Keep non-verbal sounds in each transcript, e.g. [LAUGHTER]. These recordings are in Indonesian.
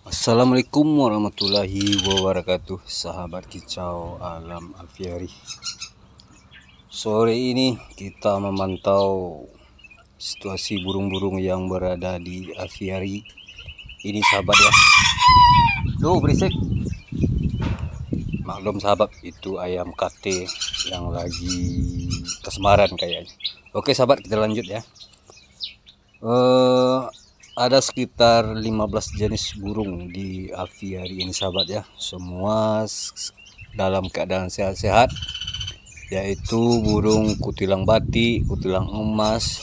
Assalamualaikum warahmatullahi wabarakatuh Sahabat kicau alam aviari Sore ini kita memantau situasi burung-burung yang berada di aviari Ini sahabat ya Tuh berisik Maklum sahabat itu ayam kate yang lagi kesemaran kayaknya Oke sahabat kita lanjut ya uh, ada sekitar 15 jenis burung di aviari ini sahabat ya semua dalam keadaan sehat-sehat yaitu burung kutilang batik kutilang emas,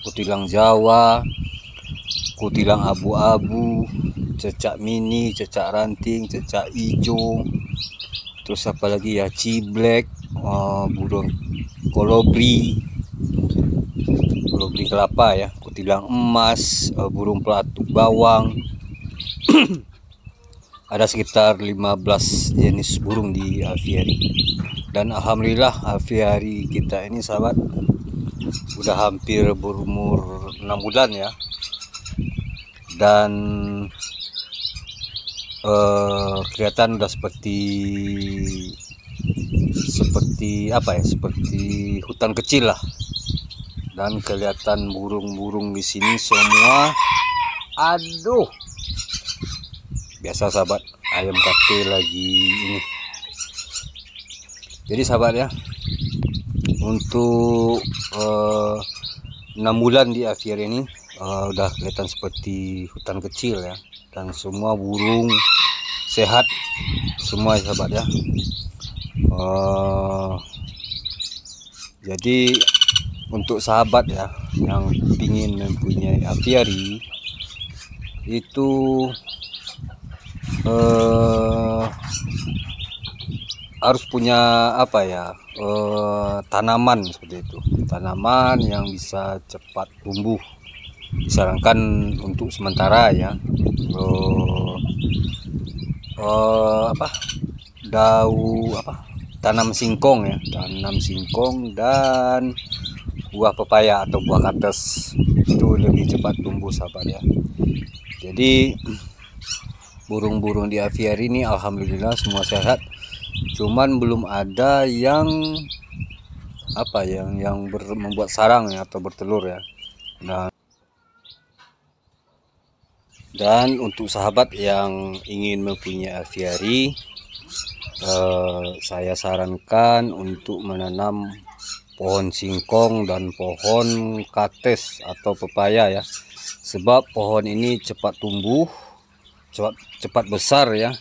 kutilang jawa, kutilang abu-abu, cecak mini, cecak ranting, cecak hijau, terus apa lagi ya ciblek, uh, burung kolobri, kolobri kelapa ya, tilang emas, eh, burung pelatuk bawang. [CLEARS THROAT] Ada sekitar 15 jenis burung di aviary. Dan alhamdulillah aviary kita ini sahabat udah hampir berumur 6 bulan ya. Dan uh, kelihatan udah seperti seperti apa ya seperti hutan kecil lah dan kelihatan burung-burung di sini semua aduh biasa sahabat ayam kaki lagi ini jadi sahabat ya untuk uh, bulan di akhir ini uh, udah kelihatan seperti hutan kecil ya dan semua burung sehat semua sahabat ya uh, jadi untuk sahabat ya yang ingin mempunyai aviary itu eh, harus punya apa ya eh, tanaman seperti itu tanaman yang bisa cepat tumbuh disarankan untuk sementara ya eh, eh, apa daun apa tanam singkong ya tanam singkong dan buah pepaya atau buah kates itu lebih cepat tumbuh sahabat ya jadi burung-burung di aviary ini alhamdulillah semua sehat cuman belum ada yang apa ya, yang yang ber, membuat sarang ya, atau bertelur ya nah dan untuk sahabat yang ingin mempunyai aviary eh, saya sarankan untuk menanam pohon singkong dan pohon kates atau pepaya ya sebab pohon ini cepat tumbuh cepat cepat besar ya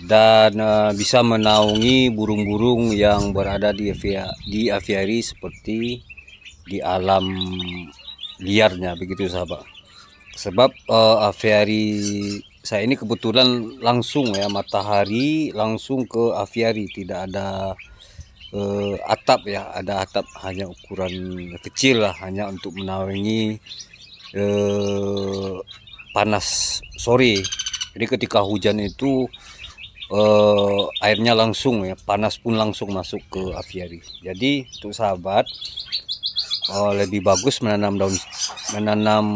dan uh, bisa menaungi burung-burung yang berada di avia, di aviari seperti di alam liarnya begitu sahabat sebab uh, eh, aviari saya ini kebetulan langsung ya matahari langsung ke aviari tidak ada eh, atap ya ada atap hanya ukuran kecil lah hanya untuk menawangi eh, panas sore jadi ketika hujan itu eh, airnya langsung ya panas pun langsung masuk ke aviary. jadi untuk sahabat eh, lebih bagus menanam daun menanam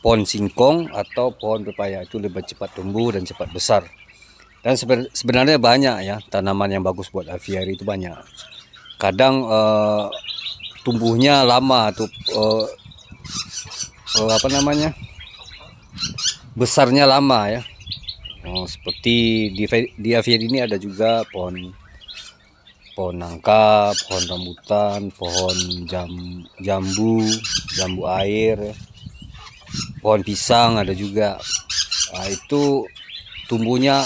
pohon singkong atau pohon pepaya itu lebih cepat tumbuh dan cepat besar dan sebenarnya banyak ya tanaman yang bagus buat aviary itu banyak. Kadang uh, tumbuhnya lama atau uh, uh, eh, eh, apa namanya besarnya lama ya. Oh, seperti di, di aviary ini ada juga pohon pohon nangka, pohon rambutan, pohon jam, jambu, jambu air, ya. pohon pisang ada juga. Nah, itu tumbuhnya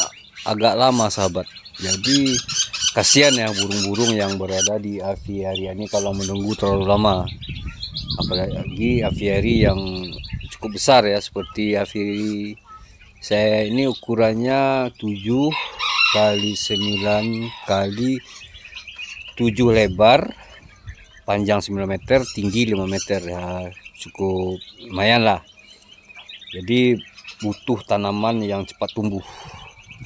agak lama sahabat jadi kasihan ya burung-burung yang berada di aviari ini kalau menunggu terlalu lama apalagi aviari yang cukup besar ya seperti aviari saya ini ukurannya 7 kali 9 kali 7 lebar panjang 9 meter tinggi 5 meter ya cukup lumayan lah jadi butuh tanaman yang cepat tumbuh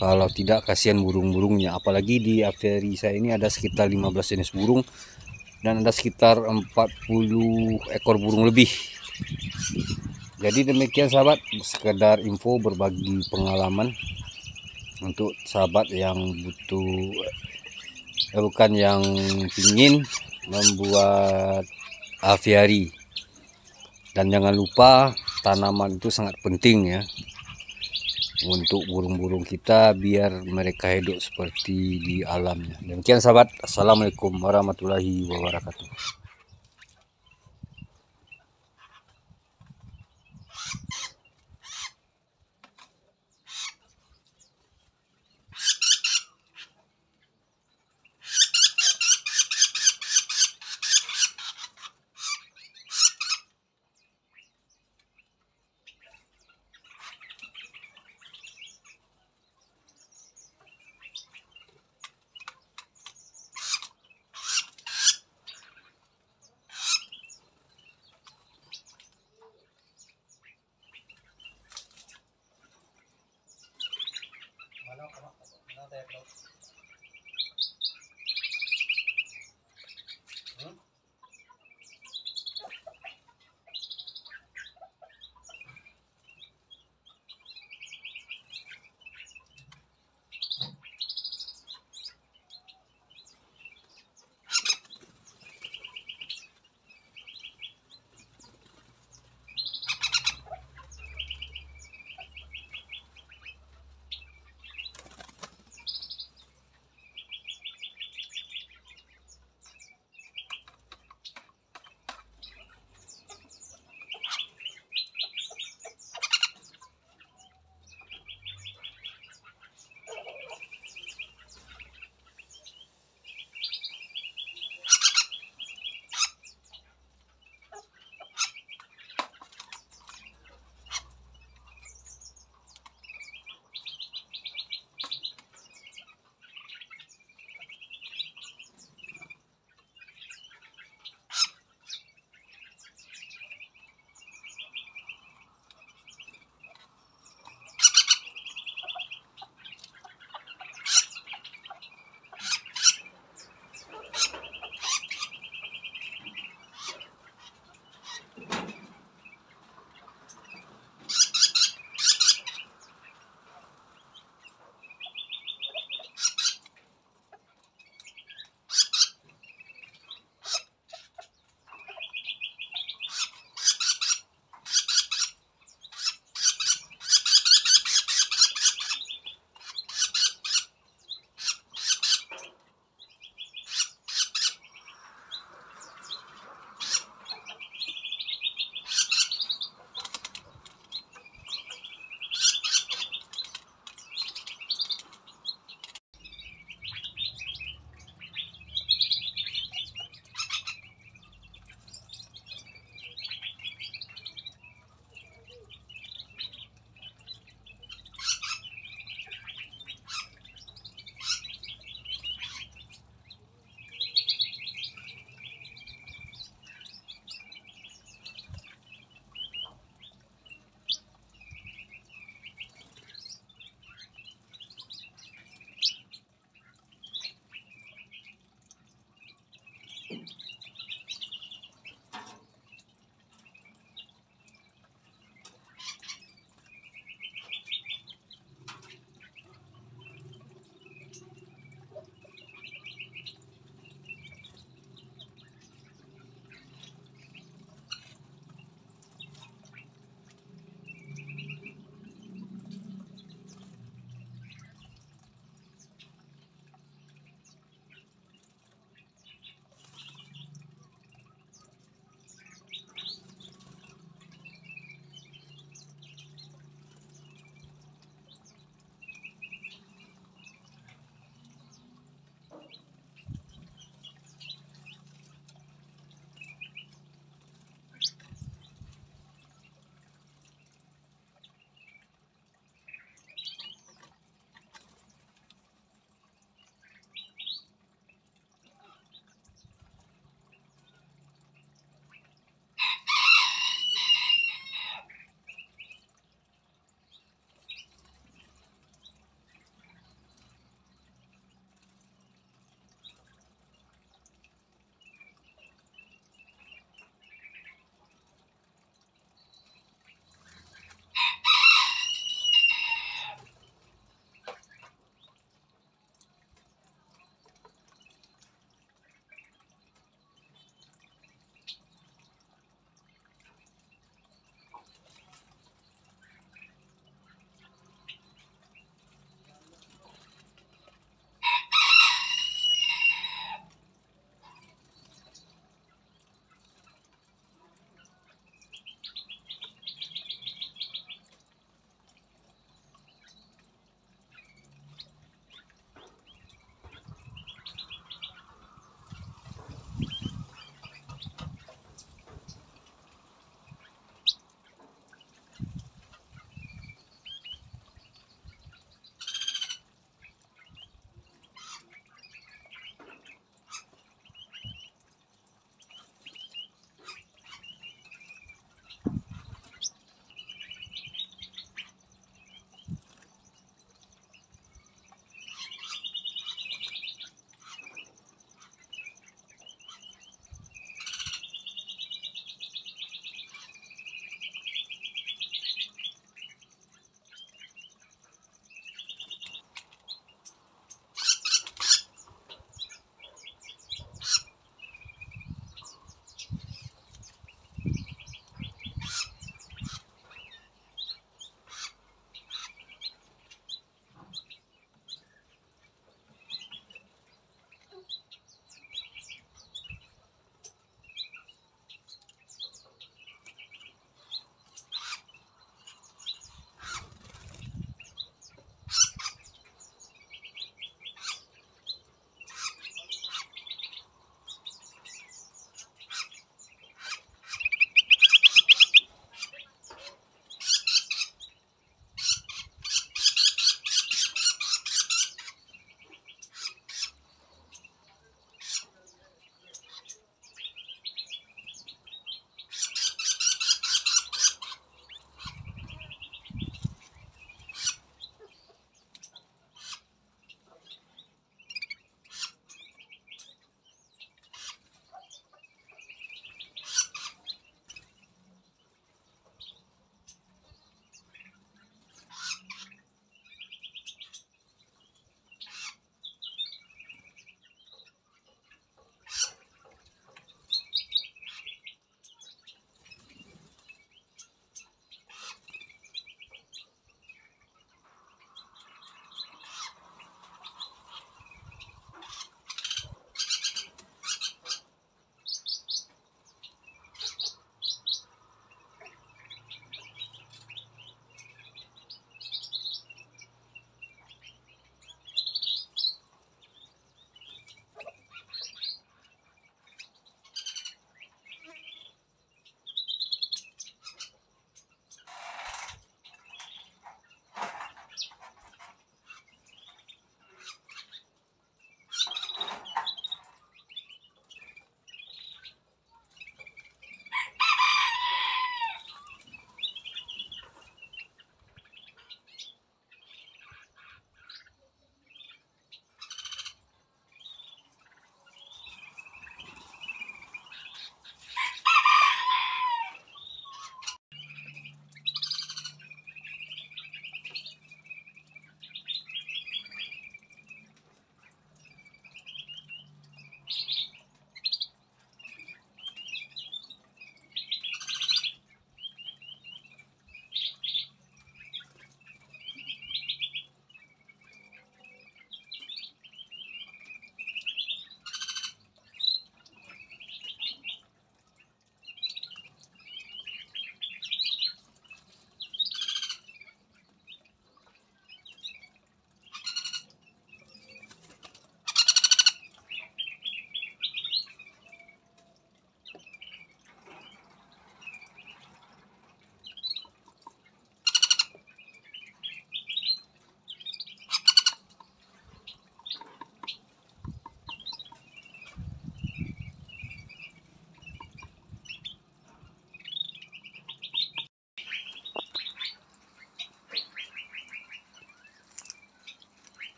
kalau tidak kasihan burung-burungnya apalagi di aviary saya ini ada sekitar 15 jenis burung dan ada sekitar 40 ekor burung lebih jadi demikian sahabat sekedar info berbagi pengalaman untuk sahabat yang butuh eh, bukan yang ingin membuat aviary dan jangan lupa tanaman itu sangat penting ya untuk burung-burung kita biar mereka hidup seperti di alamnya. Demikian sahabat, Assalamualaikum warahmatullahi wabarakatuh.